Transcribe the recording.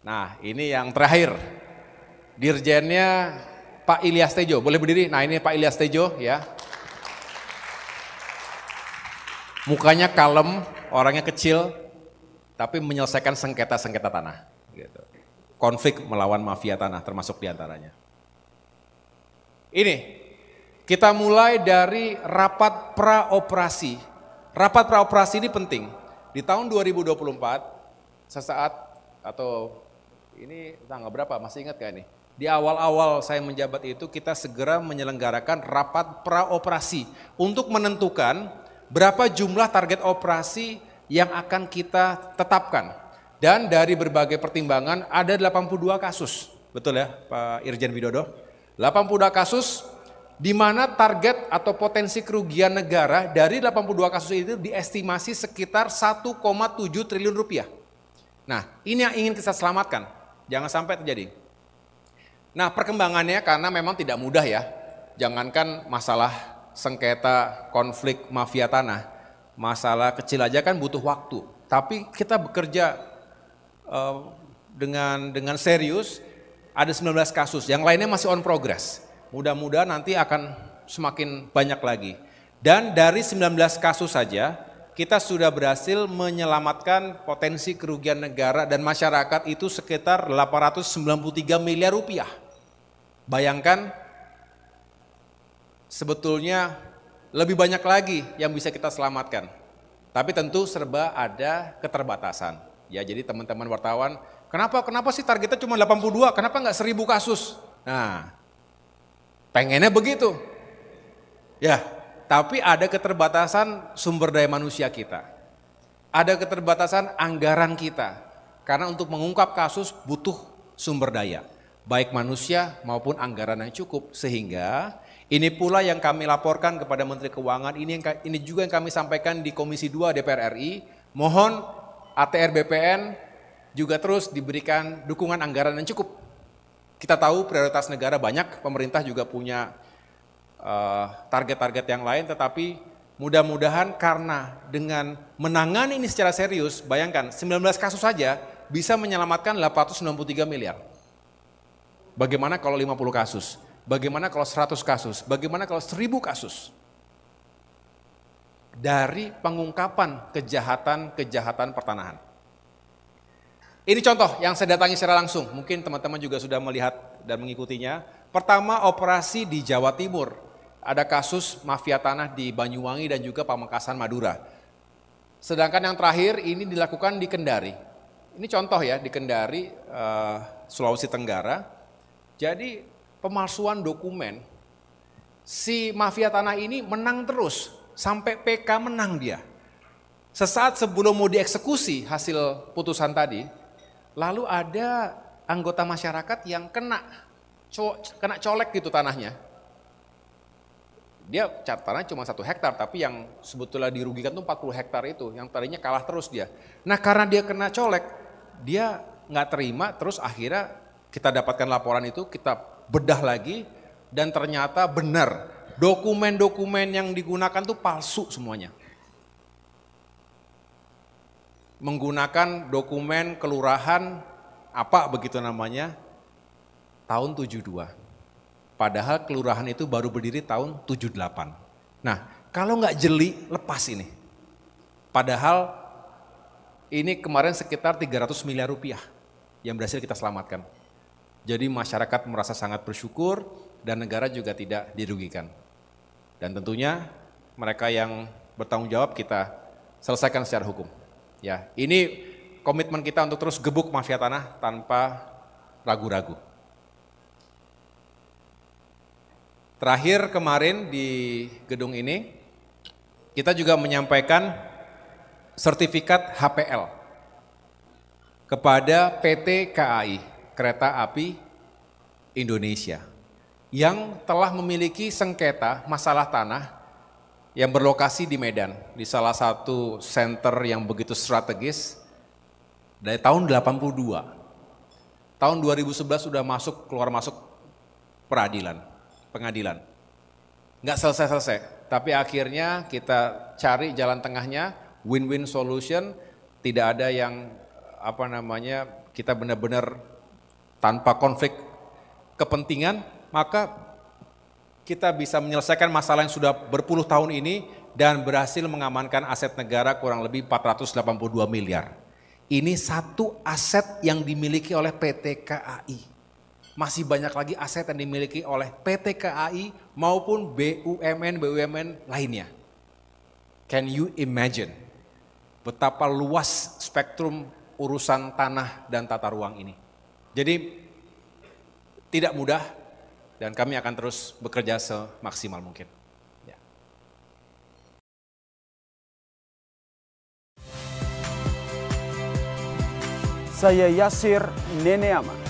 Nah ini yang terakhir, dirjennya Pak Ilyas Tejo, boleh berdiri? Nah ini Pak Ilyas Tejo ya. Mukanya kalem, orangnya kecil, tapi menyelesaikan sengketa-sengketa tanah. Gitu. Konflik melawan mafia tanah termasuk diantaranya. Ini, kita mulai dari rapat praoperasi. Rapat praoperasi ini penting. Di tahun 2024, sesaat atau ini tanggal berapa? Masih ingat gak nih? Di awal-awal saya menjabat itu kita segera menyelenggarakan rapat praoperasi untuk menentukan berapa jumlah target operasi yang akan kita tetapkan. Dan dari berbagai pertimbangan ada 82 kasus. Betul ya Pak Irjen Widodo? 82 kasus di mana target atau potensi kerugian negara dari 82 kasus itu diestimasi sekitar 1,7 triliun rupiah. Nah, ini yang ingin kita selamatkan. Jangan sampai terjadi. Nah perkembangannya karena memang tidak mudah ya. Jangankan masalah sengketa, konflik, mafia tanah. Masalah kecil aja kan butuh waktu. Tapi kita bekerja uh, dengan dengan serius. Ada 19 kasus, yang lainnya masih on progress. Mudah-mudahan nanti akan semakin banyak lagi. Dan dari 19 kasus saja, kita sudah berhasil menyelamatkan potensi kerugian negara dan masyarakat itu sekitar 893 miliar rupiah. Bayangkan sebetulnya lebih banyak lagi yang bisa kita selamatkan. Tapi tentu serba ada keterbatasan. Ya, jadi teman-teman wartawan, kenapa kenapa sih targetnya cuma 82? Kenapa nggak 1000 kasus? Nah, pengennya begitu. Ya, tapi ada keterbatasan sumber daya manusia kita. Ada keterbatasan anggaran kita. Karena untuk mengungkap kasus butuh sumber daya, baik manusia maupun anggaran yang cukup sehingga ini pula yang kami laporkan kepada Menteri Keuangan, ini yang ini juga yang kami sampaikan di Komisi 2 DPR RI, mohon ATR BPN juga terus diberikan dukungan anggaran yang cukup. Kita tahu prioritas negara banyak, pemerintah juga punya Eh, target-target uh, yang lain, tetapi mudah-mudahan karena dengan menangani ini secara serius, bayangkan 19 kasus saja bisa menyelamatkan 893 miliar. Bagaimana kalau 50 kasus? Bagaimana kalau 100 kasus? Bagaimana kalau 1000 kasus? Dari pengungkapan kejahatan-kejahatan pertanahan. Ini contoh yang saya datangi secara langsung. Mungkin teman-teman juga sudah melihat dan mengikutinya. Pertama operasi di Jawa Timur ada kasus mafia tanah di Banyuwangi dan juga Pamekasan Madura. Sedangkan yang terakhir ini dilakukan di Kendari. Ini contoh ya di Kendari, uh, Sulawesi Tenggara. Jadi pemalsuan dokumen, si mafia tanah ini menang terus sampai PK menang dia. Sesaat sebelum mau dieksekusi hasil putusan tadi, lalu ada anggota masyarakat yang kena co kena colek gitu tanahnya dia catatannya cuma satu hektar tapi yang sebetulnya dirugikan tuh 40 hektar itu yang tadinya kalah terus dia. Nah karena dia kena colek dia nggak terima terus akhirnya kita dapatkan laporan itu kita bedah lagi dan ternyata benar dokumen-dokumen yang digunakan tuh palsu semuanya. Menggunakan dokumen kelurahan apa begitu namanya tahun 72. Padahal kelurahan itu baru berdiri tahun 78. Nah, kalau nggak jeli, lepas ini. Padahal ini kemarin sekitar 300 miliar rupiah yang berhasil kita selamatkan. Jadi masyarakat merasa sangat bersyukur dan negara juga tidak dirugikan. Dan tentunya mereka yang bertanggung jawab kita selesaikan secara hukum. Ya, ini komitmen kita untuk terus gebuk mafia tanah tanpa ragu-ragu. Terakhir kemarin di gedung ini kita juga menyampaikan sertifikat HPL kepada PT KAI, Kereta Api Indonesia, yang telah memiliki sengketa masalah tanah yang berlokasi di Medan, di salah satu center yang begitu strategis dari tahun 82. Tahun 2011 sudah masuk keluar masuk peradilan pengadilan. Nggak selesai-selesai, tapi akhirnya kita cari jalan tengahnya, win-win solution, tidak ada yang apa namanya kita benar-benar tanpa konflik kepentingan, maka kita bisa menyelesaikan masalah yang sudah berpuluh tahun ini dan berhasil mengamankan aset negara kurang lebih 482 miliar. Ini satu aset yang dimiliki oleh PT KAI masih banyak lagi aset yang dimiliki oleh PT KAI maupun BUMN-BUMN lainnya. Can you imagine betapa luas spektrum urusan tanah dan tata ruang ini? Jadi tidak mudah dan kami akan terus bekerja semaksimal mungkin. Ya. Saya Yasir Neneama.